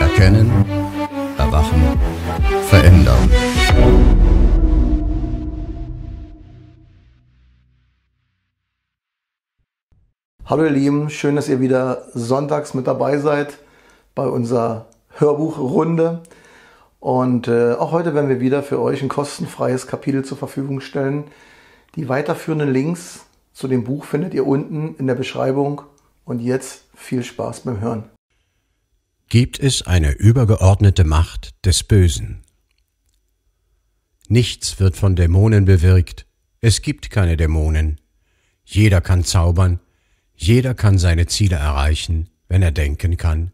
Erkennen, erwachen, verändern. Hallo ihr Lieben, schön, dass ihr wieder sonntags mit dabei seid bei unserer Hörbuchrunde. Und äh, auch heute werden wir wieder für euch ein kostenfreies Kapitel zur Verfügung stellen. Die weiterführenden Links zu dem Buch findet ihr unten in der Beschreibung und jetzt viel Spaß beim Hören. Gibt es eine übergeordnete Macht des Bösen? Nichts wird von Dämonen bewirkt. Es gibt keine Dämonen. Jeder kann zaubern. Jeder kann seine Ziele erreichen, wenn er denken kann,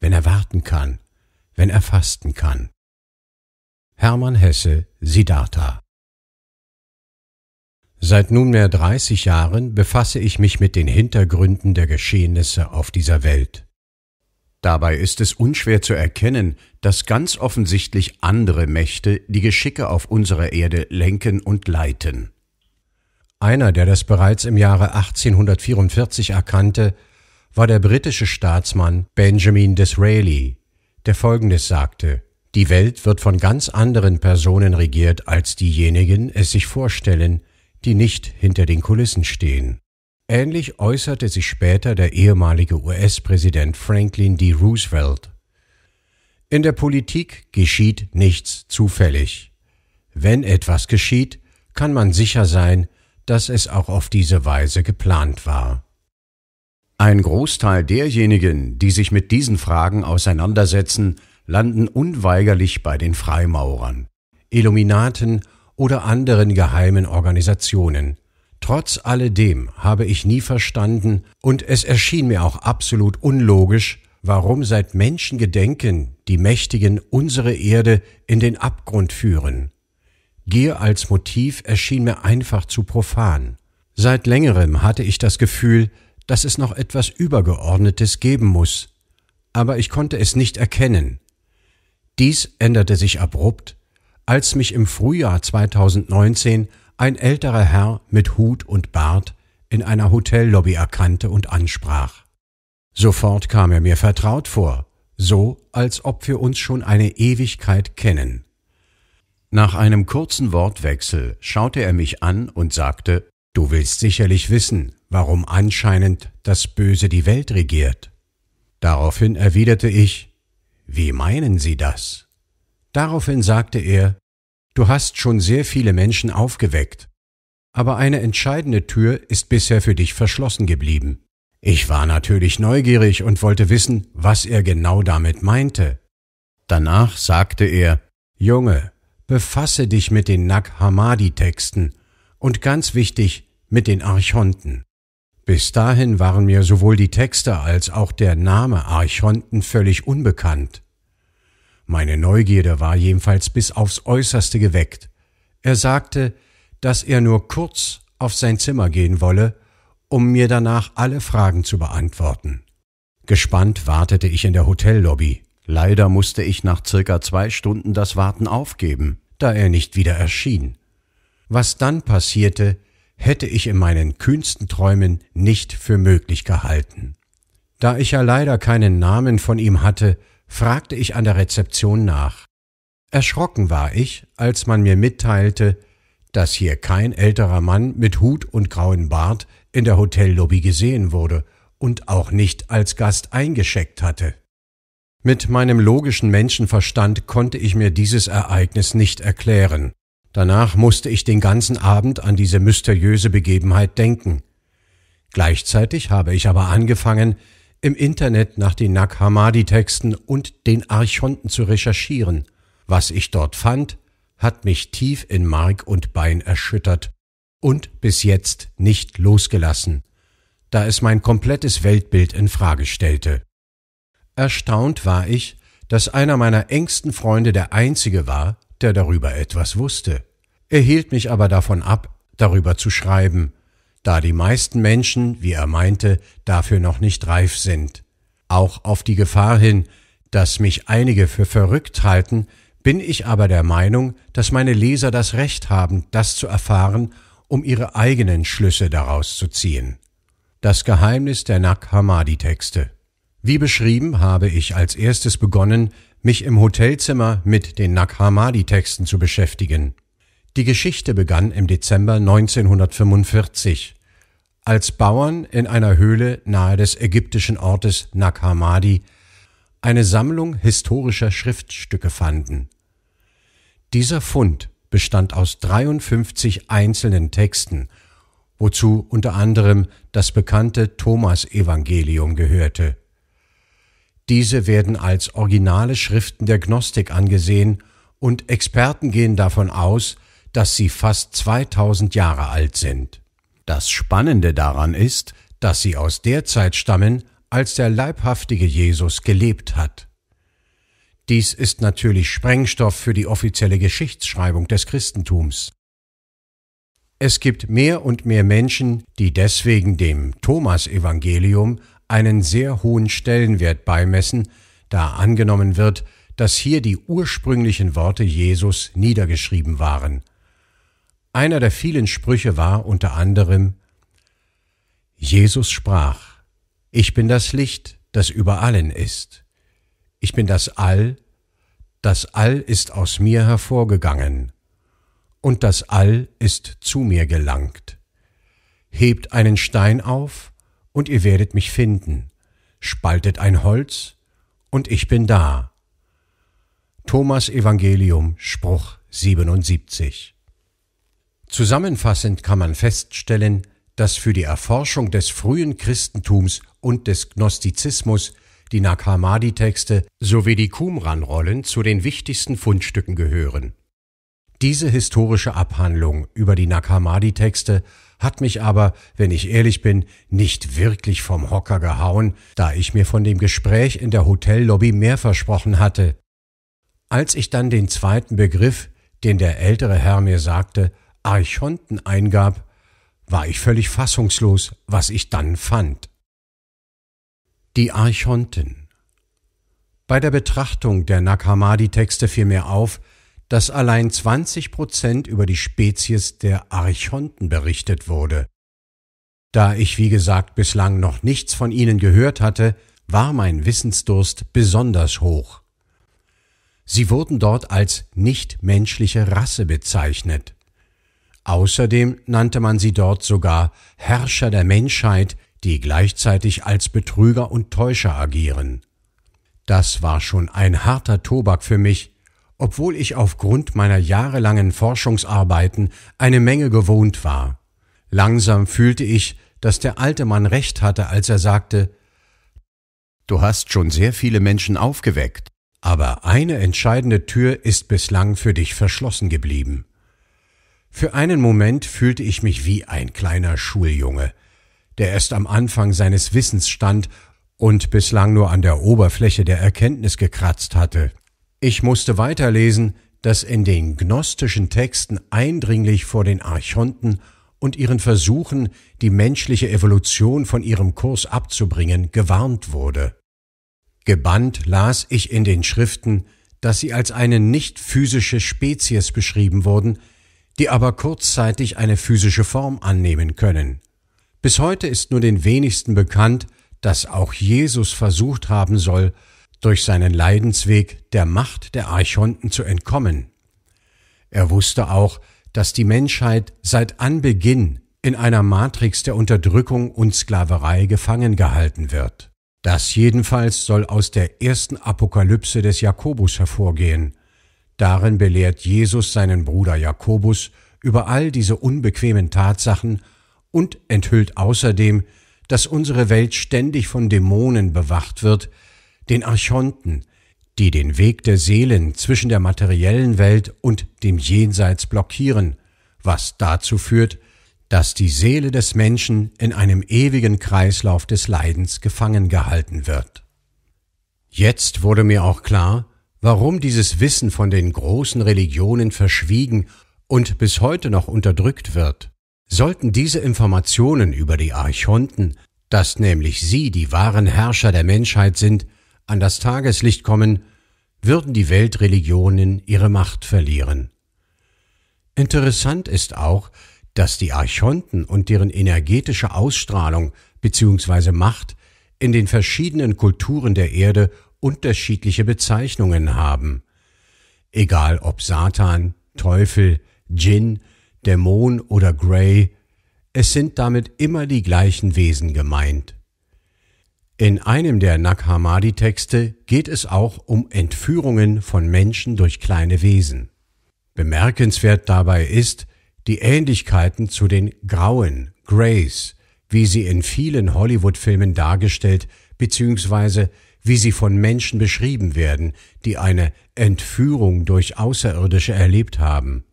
wenn er warten kann, wenn er fasten kann. Hermann Hesse, Siddhartha Seit nunmehr 30 Jahren befasse ich mich mit den Hintergründen der Geschehnisse auf dieser Welt. Dabei ist es unschwer zu erkennen, dass ganz offensichtlich andere Mächte die Geschicke auf unserer Erde lenken und leiten. Einer, der das bereits im Jahre 1844 erkannte, war der britische Staatsmann Benjamin Disraeli, der Folgendes sagte Die Welt wird von ganz anderen Personen regiert, als diejenigen es sich vorstellen, die nicht hinter den Kulissen stehen. Ähnlich äußerte sich später der ehemalige US-Präsident Franklin D. Roosevelt. In der Politik geschieht nichts zufällig. Wenn etwas geschieht, kann man sicher sein, dass es auch auf diese Weise geplant war. Ein Großteil derjenigen, die sich mit diesen Fragen auseinandersetzen, landen unweigerlich bei den Freimaurern, Illuminaten oder anderen geheimen Organisationen. Trotz alledem habe ich nie verstanden und es erschien mir auch absolut unlogisch, warum seit Menschengedenken die Mächtigen unsere Erde in den Abgrund führen. Gier als Motiv erschien mir einfach zu profan. Seit längerem hatte ich das Gefühl, dass es noch etwas Übergeordnetes geben muss, aber ich konnte es nicht erkennen. Dies änderte sich abrupt, als mich im Frühjahr 2019 ein älterer Herr mit Hut und Bart in einer Hotellobby erkannte und ansprach. Sofort kam er mir vertraut vor, so als ob wir uns schon eine Ewigkeit kennen. Nach einem kurzen Wortwechsel schaute er mich an und sagte Du willst sicherlich wissen, warum anscheinend das Böse die Welt regiert. Daraufhin erwiderte ich Wie meinen Sie das? Daraufhin sagte er, Du hast schon sehr viele Menschen aufgeweckt, aber eine entscheidende Tür ist bisher für dich verschlossen geblieben. Ich war natürlich neugierig und wollte wissen, was er genau damit meinte. Danach sagte er, Junge, befasse dich mit den Nag Hammadi-Texten und ganz wichtig mit den Archonten. Bis dahin waren mir sowohl die Texte als auch der Name Archonten völlig unbekannt. Meine Neugierde war jedenfalls bis aufs äußerste geweckt. Er sagte, dass er nur kurz auf sein Zimmer gehen wolle, um mir danach alle Fragen zu beantworten. Gespannt wartete ich in der Hotellobby. Leider musste ich nach circa zwei Stunden das Warten aufgeben, da er nicht wieder erschien. Was dann passierte, hätte ich in meinen kühnsten Träumen nicht für möglich gehalten. Da ich ja leider keinen Namen von ihm hatte, fragte ich an der Rezeption nach. Erschrocken war ich, als man mir mitteilte, dass hier kein älterer Mann mit Hut und grauen Bart in der Hotellobby gesehen wurde und auch nicht als Gast eingescheckt hatte. Mit meinem logischen Menschenverstand konnte ich mir dieses Ereignis nicht erklären. Danach musste ich den ganzen Abend an diese mysteriöse Begebenheit denken. Gleichzeitig habe ich aber angefangen, im Internet nach den Nag Hammadi Texten und den Archonten zu recherchieren. Was ich dort fand, hat mich tief in Mark und Bein erschüttert und bis jetzt nicht losgelassen, da es mein komplettes Weltbild in Frage stellte. Erstaunt war ich, dass einer meiner engsten Freunde der einzige war, der darüber etwas wusste. Er hielt mich aber davon ab, darüber zu schreiben, da die meisten Menschen, wie er meinte, dafür noch nicht reif sind. Auch auf die Gefahr hin, dass mich einige für verrückt halten, bin ich aber der Meinung, dass meine Leser das Recht haben, das zu erfahren, um ihre eigenen Schlüsse daraus zu ziehen. Das Geheimnis der Nag Hammadi Texte. Wie beschrieben habe ich als erstes begonnen, mich im Hotelzimmer mit den Nag Hammadi Texten zu beschäftigen. Die Geschichte begann im Dezember 1945, als Bauern in einer Höhle nahe des ägyptischen Ortes Nag Hammadi eine Sammlung historischer Schriftstücke fanden. Dieser Fund bestand aus 53 einzelnen Texten, wozu unter anderem das bekannte Thomas Evangelium gehörte. Diese werden als originale Schriften der Gnostik angesehen und Experten gehen davon aus, dass sie fast 2000 Jahre alt sind. Das Spannende daran ist, dass sie aus der Zeit stammen, als der leibhaftige Jesus gelebt hat. Dies ist natürlich Sprengstoff für die offizielle Geschichtsschreibung des Christentums. Es gibt mehr und mehr Menschen, die deswegen dem Thomas-Evangelium einen sehr hohen Stellenwert beimessen, da angenommen wird, dass hier die ursprünglichen Worte Jesus niedergeschrieben waren. Einer der vielen Sprüche war unter anderem Jesus sprach, ich bin das Licht, das über allen ist. Ich bin das All, das All ist aus mir hervorgegangen, und das All ist zu mir gelangt. Hebt einen Stein auf, und ihr werdet mich finden, spaltet ein Holz, und ich bin da. Thomas Evangelium, Spruch 77 Zusammenfassend kann man feststellen, dass für die Erforschung des frühen Christentums und des Gnostizismus die Nag Hammadi-Texte sowie die Qumran-Rollen zu den wichtigsten Fundstücken gehören. Diese historische Abhandlung über die Nag Hammadi-Texte hat mich aber, wenn ich ehrlich bin, nicht wirklich vom Hocker gehauen, da ich mir von dem Gespräch in der Hotellobby mehr versprochen hatte. Als ich dann den zweiten Begriff, den der ältere Herr mir sagte, Archonten eingab, war ich völlig fassungslos, was ich dann fand. Die Archonten. Bei der Betrachtung der nakamadi texte fiel mir auf, dass allein 20 Prozent über die Spezies der Archonten berichtet wurde. Da ich, wie gesagt, bislang noch nichts von ihnen gehört hatte, war mein Wissensdurst besonders hoch. Sie wurden dort als nichtmenschliche Rasse bezeichnet. Außerdem nannte man sie dort sogar Herrscher der Menschheit, die gleichzeitig als Betrüger und Täuscher agieren. Das war schon ein harter Tobak für mich, obwohl ich aufgrund meiner jahrelangen Forschungsarbeiten eine Menge gewohnt war. Langsam fühlte ich, dass der alte Mann recht hatte, als er sagte Du hast schon sehr viele Menschen aufgeweckt, aber eine entscheidende Tür ist bislang für dich verschlossen geblieben. Für einen Moment fühlte ich mich wie ein kleiner Schuljunge, der erst am Anfang seines Wissens stand und bislang nur an der Oberfläche der Erkenntnis gekratzt hatte. Ich musste weiterlesen, dass in den gnostischen Texten eindringlich vor den Archonten und ihren Versuchen, die menschliche Evolution von ihrem Kurs abzubringen, gewarnt wurde. Gebannt las ich in den Schriften, dass sie als eine nicht physische Spezies beschrieben wurden, die aber kurzzeitig eine physische Form annehmen können. Bis heute ist nur den wenigsten bekannt, dass auch Jesus versucht haben soll, durch seinen Leidensweg der Macht der Archonten zu entkommen. Er wusste auch, dass die Menschheit seit Anbeginn in einer Matrix der Unterdrückung und Sklaverei gefangen gehalten wird. Das jedenfalls soll aus der ersten Apokalypse des Jakobus hervorgehen, Darin belehrt Jesus seinen Bruder Jakobus über all diese unbequemen Tatsachen und enthüllt außerdem, dass unsere Welt ständig von Dämonen bewacht wird, den Archonten, die den Weg der Seelen zwischen der materiellen Welt und dem Jenseits blockieren, was dazu führt, dass die Seele des Menschen in einem ewigen Kreislauf des Leidens gefangen gehalten wird. Jetzt wurde mir auch klar, warum dieses Wissen von den großen Religionen verschwiegen und bis heute noch unterdrückt wird. Sollten diese Informationen über die Archonten, dass nämlich sie die wahren Herrscher der Menschheit sind, an das Tageslicht kommen, würden die Weltreligionen ihre Macht verlieren. Interessant ist auch, dass die Archonten und deren energetische Ausstrahlung bzw. Macht in den verschiedenen Kulturen der Erde unterschiedliche Bezeichnungen haben. Egal ob Satan, Teufel, Djinn, Dämon oder Grey, es sind damit immer die gleichen Wesen gemeint. In einem der Nag Hammadi Texte geht es auch um Entführungen von Menschen durch kleine Wesen. Bemerkenswert dabei ist die Ähnlichkeiten zu den Grauen, Greys, wie sie in vielen Hollywood-Filmen dargestellt bzw wie sie von Menschen beschrieben werden, die eine Entführung durch Außerirdische erlebt haben.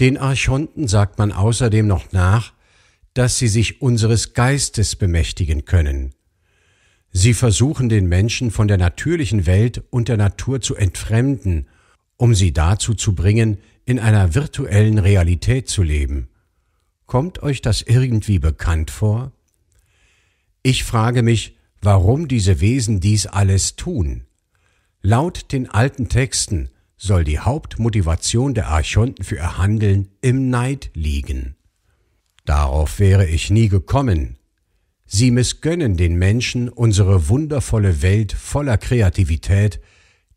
Den Archonten sagt man außerdem noch nach, dass sie sich unseres Geistes bemächtigen können. Sie versuchen den Menschen von der natürlichen Welt und der Natur zu entfremden, um sie dazu zu bringen, in einer virtuellen Realität zu leben. Kommt euch das irgendwie bekannt vor? Ich frage mich, warum diese Wesen dies alles tun. Laut den alten Texten soll die Hauptmotivation der Archonten für ihr Handeln im Neid liegen. Darauf wäre ich nie gekommen. Sie missgönnen den Menschen unsere wundervolle Welt voller Kreativität,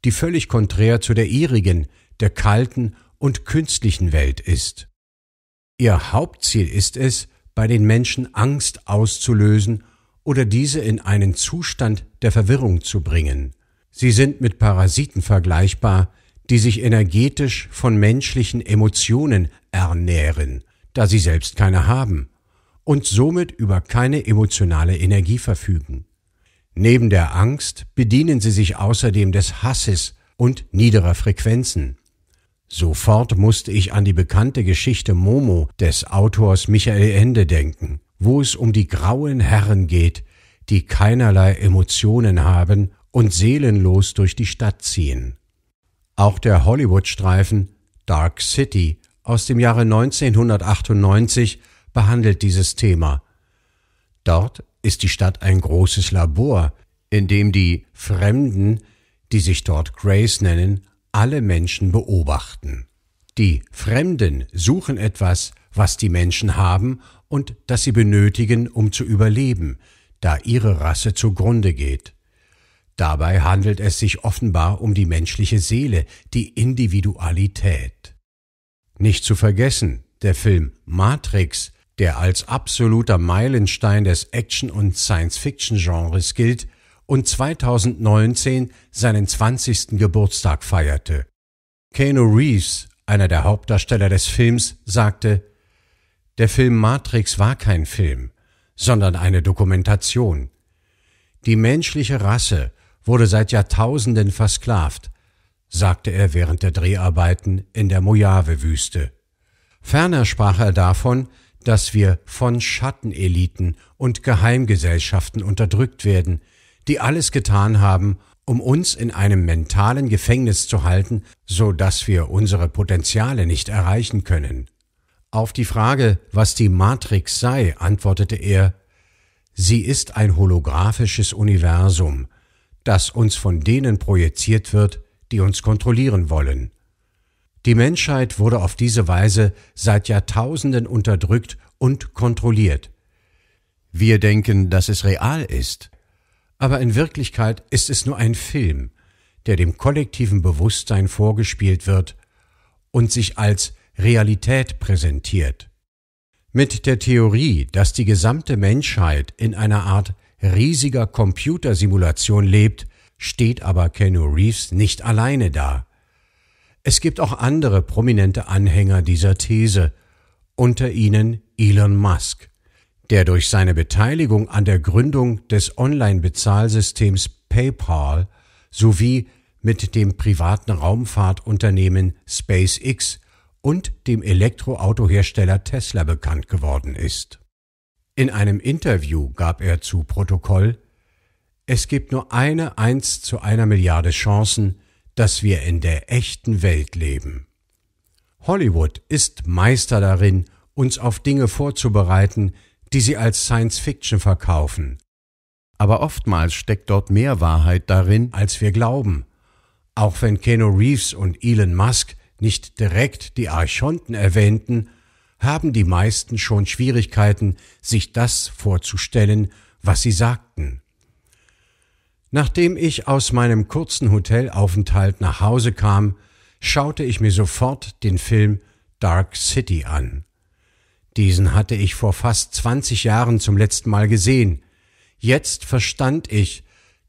die völlig konträr zu der ihrigen, der kalten und künstlichen Welt ist. Ihr Hauptziel ist es, bei den Menschen Angst auszulösen oder diese in einen Zustand der Verwirrung zu bringen. Sie sind mit Parasiten vergleichbar, die sich energetisch von menschlichen Emotionen ernähren, da sie selbst keine haben und somit über keine emotionale Energie verfügen. Neben der Angst bedienen sie sich außerdem des Hasses und niederer Frequenzen. Sofort musste ich an die bekannte Geschichte Momo des Autors Michael Ende denken wo es um die grauen Herren geht, die keinerlei Emotionen haben und seelenlos durch die Stadt ziehen. Auch der Hollywood-Streifen Dark City aus dem Jahre 1998 behandelt dieses Thema. Dort ist die Stadt ein großes Labor, in dem die Fremden, die sich dort Grace nennen, alle Menschen beobachten. Die Fremden suchen etwas, was die Menschen haben und das sie benötigen, um zu überleben, da ihre Rasse zugrunde geht. Dabei handelt es sich offenbar um die menschliche Seele, die Individualität. Nicht zu vergessen, der Film Matrix, der als absoluter Meilenstein des Action- und Science-Fiction-Genres gilt und 2019 seinen 20. Geburtstag feierte. Keanu Reeves, einer der Hauptdarsteller des Films, sagte, der Film Matrix war kein Film, sondern eine Dokumentation. Die menschliche Rasse wurde seit Jahrtausenden versklavt, sagte er während der Dreharbeiten in der Mojave-Wüste. Ferner sprach er davon, dass wir von Schatteneliten und Geheimgesellschaften unterdrückt werden, die alles getan haben, um uns in einem mentalen Gefängnis zu halten, so dass wir unsere Potenziale nicht erreichen können. Auf die Frage, was die Matrix sei, antwortete er, sie ist ein holographisches Universum, das uns von denen projiziert wird, die uns kontrollieren wollen. Die Menschheit wurde auf diese Weise seit Jahrtausenden unterdrückt und kontrolliert. Wir denken, dass es real ist, aber in Wirklichkeit ist es nur ein Film, der dem kollektiven Bewusstsein vorgespielt wird und sich als Realität präsentiert. Mit der Theorie, dass die gesamte Menschheit in einer Art riesiger Computersimulation lebt, steht aber Keanu Reeves nicht alleine da. Es gibt auch andere prominente Anhänger dieser These, unter ihnen Elon Musk, der durch seine Beteiligung an der Gründung des Online-Bezahlsystems PayPal sowie mit dem privaten Raumfahrtunternehmen SpaceX und dem Elektroautohersteller Tesla bekannt geworden ist. In einem Interview gab er zu Protokoll Es gibt nur eine eins zu einer Milliarde Chancen, dass wir in der echten Welt leben. Hollywood ist Meister darin, uns auf Dinge vorzubereiten, die sie als Science Fiction verkaufen. Aber oftmals steckt dort mehr Wahrheit darin, als wir glauben. Auch wenn Keanu Reeves und Elon Musk nicht direkt die Archonten erwähnten, haben die meisten schon Schwierigkeiten, sich das vorzustellen, was sie sagten. Nachdem ich aus meinem kurzen Hotelaufenthalt nach Hause kam, schaute ich mir sofort den Film Dark City an. Diesen hatte ich vor fast 20 Jahren zum letzten Mal gesehen. Jetzt verstand ich,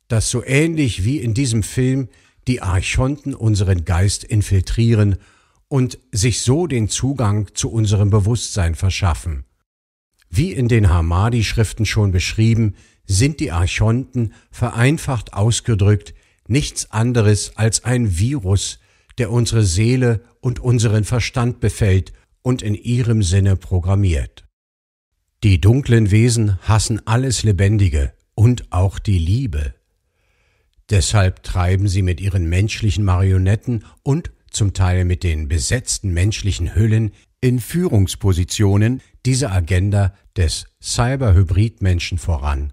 dass so ähnlich wie in diesem Film die Archonten unseren Geist infiltrieren und sich so den Zugang zu unserem Bewusstsein verschaffen. Wie in den Hamadi-Schriften schon beschrieben, sind die Archonten, vereinfacht ausgedrückt, nichts anderes als ein Virus, der unsere Seele und unseren Verstand befällt und in ihrem Sinne programmiert. Die dunklen Wesen hassen alles Lebendige und auch die Liebe. Deshalb treiben sie mit ihren menschlichen Marionetten und zum Teil mit den besetzten menschlichen Hüllen in Führungspositionen diese Agenda des Cyber-Hybrid-Menschen voran.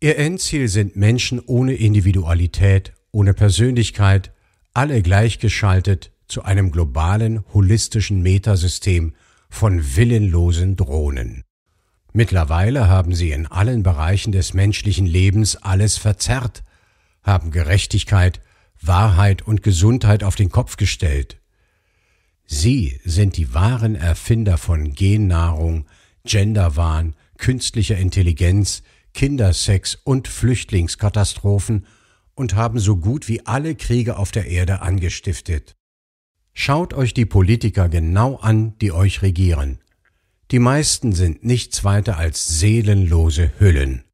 Ihr Endziel sind Menschen ohne Individualität, ohne Persönlichkeit, alle gleichgeschaltet zu einem globalen, holistischen Metasystem von willenlosen Drohnen. Mittlerweile haben sie in allen Bereichen des menschlichen Lebens alles verzerrt, haben Gerechtigkeit, Wahrheit und Gesundheit auf den Kopf gestellt. Sie sind die wahren Erfinder von Gennahrung, Genderwahn, künstlicher Intelligenz, Kindersex und Flüchtlingskatastrophen und haben so gut wie alle Kriege auf der Erde angestiftet. Schaut euch die Politiker genau an, die euch regieren. Die meisten sind nichts weiter als seelenlose Hüllen.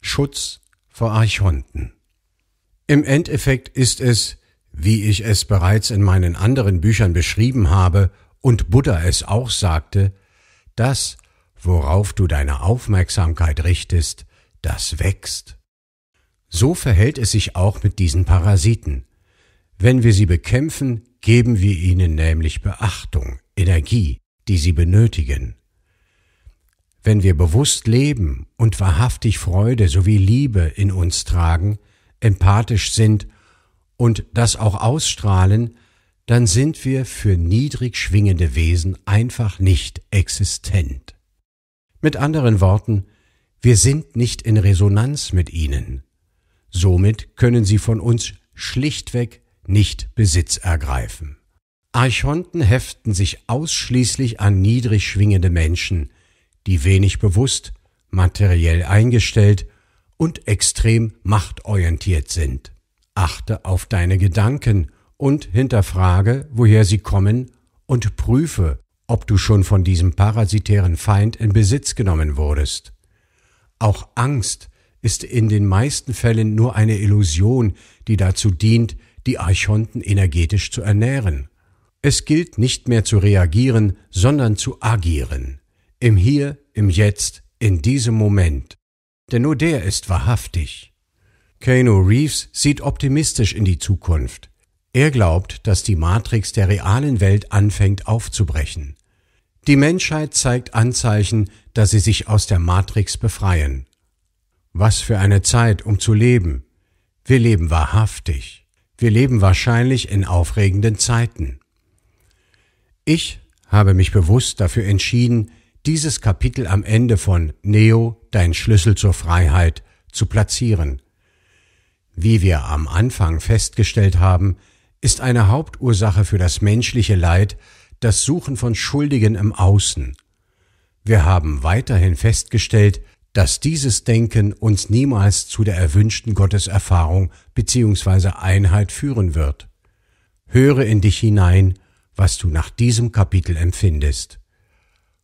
Schutz Verarchonten. Im Endeffekt ist es, wie ich es bereits in meinen anderen Büchern beschrieben habe und Buddha es auch sagte, das, worauf du deine Aufmerksamkeit richtest, das wächst. So verhält es sich auch mit diesen Parasiten. Wenn wir sie bekämpfen, geben wir ihnen nämlich Beachtung, Energie, die sie benötigen. Wenn wir bewusst leben und wahrhaftig Freude sowie Liebe in uns tragen, empathisch sind und das auch ausstrahlen, dann sind wir für niedrig schwingende Wesen einfach nicht existent. Mit anderen Worten, wir sind nicht in Resonanz mit ihnen. Somit können sie von uns schlichtweg nicht Besitz ergreifen. Archonten heften sich ausschließlich an niedrig schwingende Menschen, die wenig bewusst, materiell eingestellt und extrem machtorientiert sind. Achte auf deine Gedanken und hinterfrage, woher sie kommen und prüfe, ob du schon von diesem parasitären Feind in Besitz genommen wurdest. Auch Angst ist in den meisten Fällen nur eine Illusion, die dazu dient, die Archonten energetisch zu ernähren. Es gilt nicht mehr zu reagieren, sondern zu agieren im Hier, im Jetzt, in diesem Moment. Denn nur der ist wahrhaftig. Kano Reeves sieht optimistisch in die Zukunft. Er glaubt, dass die Matrix der realen Welt anfängt aufzubrechen. Die Menschheit zeigt Anzeichen, dass sie sich aus der Matrix befreien. Was für eine Zeit, um zu leben. Wir leben wahrhaftig. Wir leben wahrscheinlich in aufregenden Zeiten. Ich habe mich bewusst dafür entschieden, dieses Kapitel am Ende von Neo, dein Schlüssel zur Freiheit, zu platzieren. Wie wir am Anfang festgestellt haben, ist eine Hauptursache für das menschliche Leid das Suchen von Schuldigen im Außen. Wir haben weiterhin festgestellt, dass dieses Denken uns niemals zu der erwünschten Gotteserfahrung bzw. Einheit führen wird. Höre in dich hinein, was du nach diesem Kapitel empfindest.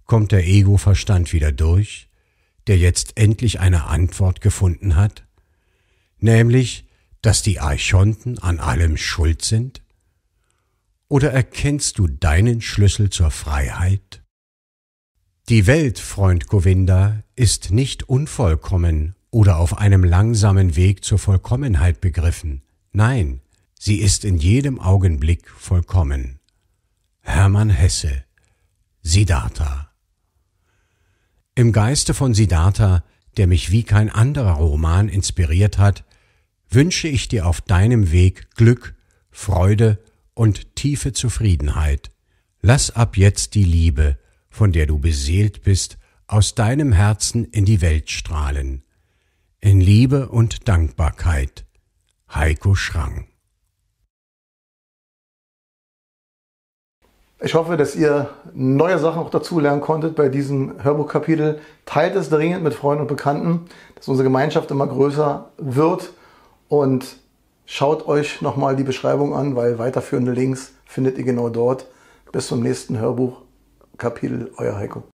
Kommt der Ego-Verstand wieder durch, der jetzt endlich eine Antwort gefunden hat? Nämlich, dass die Archonten an allem schuld sind? Oder erkennst du deinen Schlüssel zur Freiheit? Die Welt, Freund Govinda, ist nicht unvollkommen oder auf einem langsamen Weg zur Vollkommenheit begriffen. Nein, sie ist in jedem Augenblick vollkommen. Hermann Hesse, Siddhartha im Geiste von Siddhartha, der mich wie kein anderer Roman inspiriert hat, wünsche ich dir auf deinem Weg Glück, Freude und tiefe Zufriedenheit. Lass ab jetzt die Liebe, von der du beseelt bist, aus deinem Herzen in die Welt strahlen. In Liebe und Dankbarkeit. Heiko Schrang Ich hoffe, dass ihr neue Sachen auch dazulernen konntet bei diesem Hörbuchkapitel. Teilt es dringend mit Freunden und Bekannten, dass unsere Gemeinschaft immer größer wird und schaut euch nochmal die Beschreibung an, weil weiterführende Links findet ihr genau dort. Bis zum nächsten Hörbuchkapitel, euer Heiko.